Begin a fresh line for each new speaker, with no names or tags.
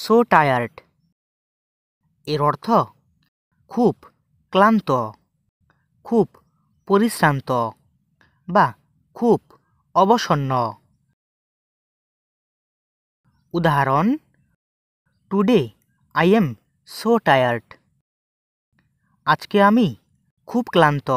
so tired এর অর্থ খুব ক্লান্ত খুব পরিশ্রান্ত বা খুব অবসন্ন উদাহরণ today I am so tired আজকে আমি খুব ক্লান্ত